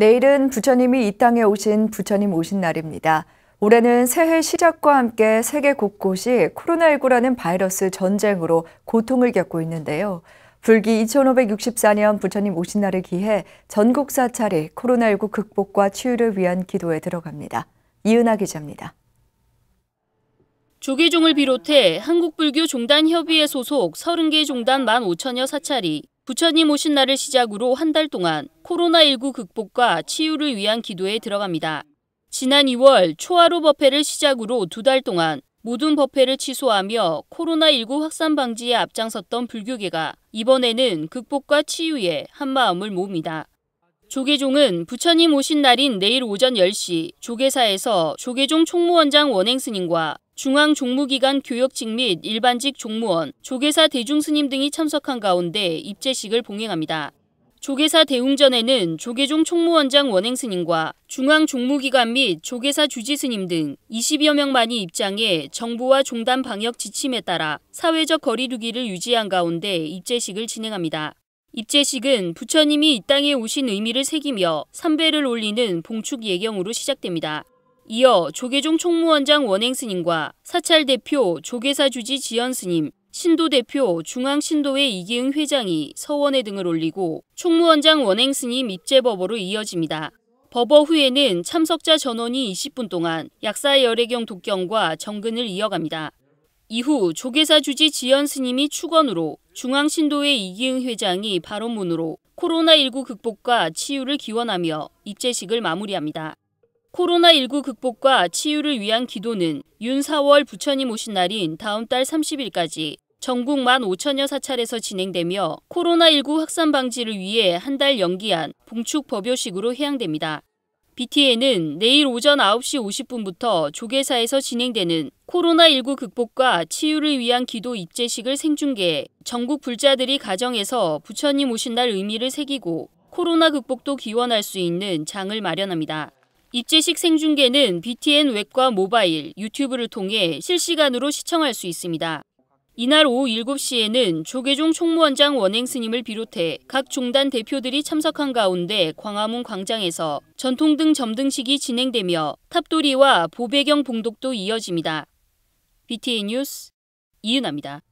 내일은 부처님이 이 땅에 오신 부처님 오신 날입니다. 올해는 새해 시작과 함께 세계 곳곳이 코로나19라는 바이러스 전쟁으로 고통을 겪고 있는데요. 불기 2564년 부처님 오신 날을 기해 전국 사찰이 코로나19 극복과 치유를 위한 기도에 들어갑니다. 이은하 기자입니다. 조계종을 비롯해 한국불교 종단협의회 소속 30개 종단 1 5 0여 0 0 사찰이 부처님 오신 날을 시작으로 한 달 동안 코로나19 극복과 치유를 위한 기도에 들어갑니다. 지난 2월 초하루 법회를 시작으로 두 달 동안 모든 법회를 취소하며 코로나19 확산 방지에 앞장섰던 불교계가 이번에는 극복과 치유에 한마음을 모읍니다. 조계종은 부처님 오신 날인 내일 오전 10시 조계사에서 조계종 총무원장 원행스님과 중앙종무기관 교역직 및 일반직 종무원, 조계사 대중스님 등이 참석한 가운데 입제식을 봉행합니다. 조계사 대웅전에는 조계종 총무원장 원행스님과 중앙종무기관 및 조계사 주지스님 등 20여 명만이 입장해 정부와 종단 방역 지침에 따라 사회적 거리두기를 유지한 가운데 입제식을 진행합니다. 입제식은 부처님이 이 땅에 오신 의미를 새기며 삼배를 올리는 봉축 예경으로 시작됩니다. 이어 조계종 총무원장 원행 스님과 사찰 대표 조계사 주지 지연 스님, 신도 대표 중앙신도회 이기응 회장이 서원회 등을 올리고 총무원장 원행 스님 입제법어로 이어집니다. 법어 후에는 참석자 전원이 20분 동안 약사 열애경 독경과 정근을 이어갑니다. 이후 조계사 주지 지연 스님이 축원으로 중앙신도의이기응 회장이 발언문으로 코로나19 극복과 치유를 기원하며 입재식을 마무리합니다. 코로나19 극복과 치유를 위한 기도는 윤 4월 부처님 오신 날인 다음 달 30일까지 전국 1만 5천여 사찰에서 진행되며 코로나19 확산 방지를 위해 한 달 연기한 봉축 법요식으로 해양됩니다. BTN은 내일 오전 9시 50분부터 조계사에서 진행되는 코로나19 극복과 치유를 위한 기도 입제식을 생중계, 해 전국 불자들이 가정에서 부처님 오신 날 의미를 새기고 코로나 극복도 기원할 수 있는 장을 마련합니다. 입제식 생중계는 BTN 웹과 모바일, 유튜브를 통해 실시간으로 시청할 수 있습니다. 이날 오후 7시에는 조계종 총무원장 원행스님을 비롯해 각 종단 대표들이 참석한 가운데 광화문 광장에서 전통등 점등식이 진행되며 탑돌이와 보배경 봉독도 이어집니다. BTN 뉴스 이은아입니다.